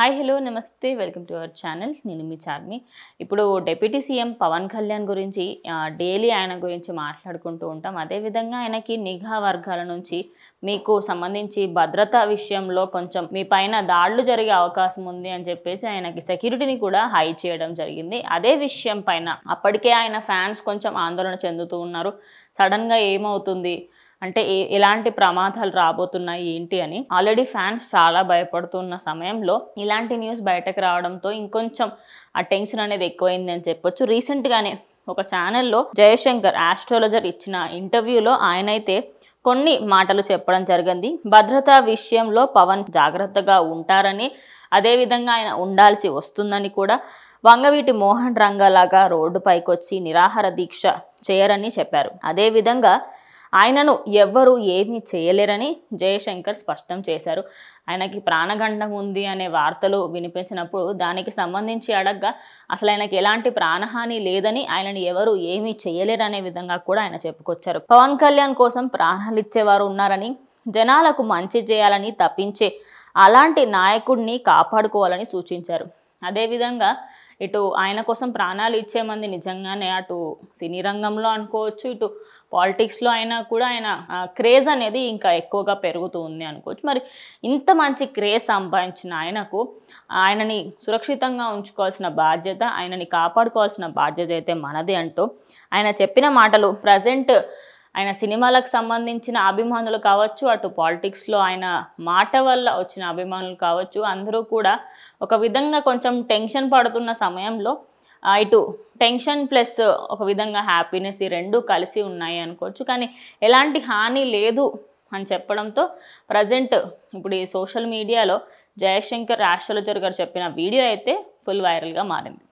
hi hello నమస్తే welcome to our channel నేను మీ చార్మి ఇప్పుడు డిప్యూటీ సీఎం పవన్ కళ్యాణ్ గురించి డైలీ ఆయన గురించి మాట్లాడుకుంటూ ఉంటాం అదేవిధంగా ఆయనకి నిఘా వర్గాల నుంచి మీకు సంబంధించి భద్రత విషయంలో కొంచెం మీ పైన దాడులు జరిగే అవకాశం ఉంది అని చెప్పేసి ఆయనకి సెక్యూరిటీని కూడా హై చేయడం జరిగింది అదే విషయం పైన అప్పటికే ఆయన ఫ్యాన్స్ కొంచెం ఆందోళన చెందుతూ ఉన్నారు సడన్గా ఏమవుతుంది అంటే ఎలాంటి ప్రమాదాలు రాబోతున్నాయి ఏంటి అని ఆల్రెడీ ఫ్యాన్స్ చాలా భయపడుతున్న సమయంలో ఇలాంటి న్యూస్ బయటకు రావడంతో ఇంకొంచెం ఆ టెన్షన్ అనేది ఎక్కువైంది అని చెప్పొచ్చు రీసెంట్గానే ఒక ఛానల్లో జయశంకర్ ఆస్ట్రాలజర్ ఇచ్చిన ఇంటర్వ్యూలో ఆయనైతే కొన్ని మాటలు చెప్పడం జరిగింది భద్రతా విషయంలో పవన్ జాగ్రత్తగా ఉంటారని అదేవిధంగా ఆయన ఉండాల్సి వస్తుందని కూడా వంగవీటి మోహన్ రంగలాగా రోడ్డుపైకి వచ్చి నిరాహార దీక్ష చేయరని చెప్పారు అదేవిధంగా ఆయనను ఎవ్వరు ఏమీ చేయలేరని జయశంకర్ స్పష్టం చేశారు ఆయనకి ప్రాణగండం ఉంది అనే వార్తలు వినిపించినప్పుడు దానికి సంబంధించి అడగ్గా అసలు ఆయనకి ఎలాంటి ప్రాణహాని లేదని ఆయనని ఎవరు ఏమీ చేయలేరనే విధంగా కూడా ఆయన చెప్పుకొచ్చారు పవన్ కళ్యాణ్ కోసం ప్రాణాలు ఇచ్చేవారు ఉన్నారని జనాలకు మంచి చేయాలని తప్పించే అలాంటి నాయకుడిని కాపాడుకోవాలని సూచించారు అదేవిధంగా ఇటు ఆయన కోసం ప్రాణాలు ఇచ్చే మంది నిజంగానే అటు సినీ రంగంలో అనుకోవచ్చు ఇటు పాలిటిక్స్లో అయినా కూడా ఆయన క్రేజ్ అనేది ఇంకా ఎక్కువగా పెరుగుతూ ఉంది అనుకోవచ్చు మరి ఇంత మంచి క్రేజ్ సంపాదించిన ఆయనకు ఆయనని సురక్షితంగా ఉంచుకోవాల్సిన బాధ్యత ఆయనని కాపాడుకోవాల్సిన బాధ్యత అయితే మనది అంటూ ఆయన చెప్పిన మాటలు ప్రజెంట్ ఆయన సినిమాలకు సంబంధించిన అభిమానులు కావచ్చు అటు పాలిటిక్స్లో ఆయన మాట వల్ల వచ్చిన అభిమానులు కావచ్చు అందరూ కూడా ఒక విధంగా కొంచెం టెన్షన్ పడుతున్న సమయంలో ఇటు టెన్షన్ ప్లస్ ఒక విధంగా హ్యాపీనెస్ ఈ రెండు కలిసి ఉన్నాయి అనుకోవచ్చు కానీ ఎలాంటి హాని లేదు అని చెప్పడంతో ప్రజెంట్ ఇప్పుడు ఈ సోషల్ మీడియాలో జయశంకర్ ఆస్ట్రాలజర్ గారు చెప్పిన వీడియో అయితే ఫుల్ వైరల్గా మారింది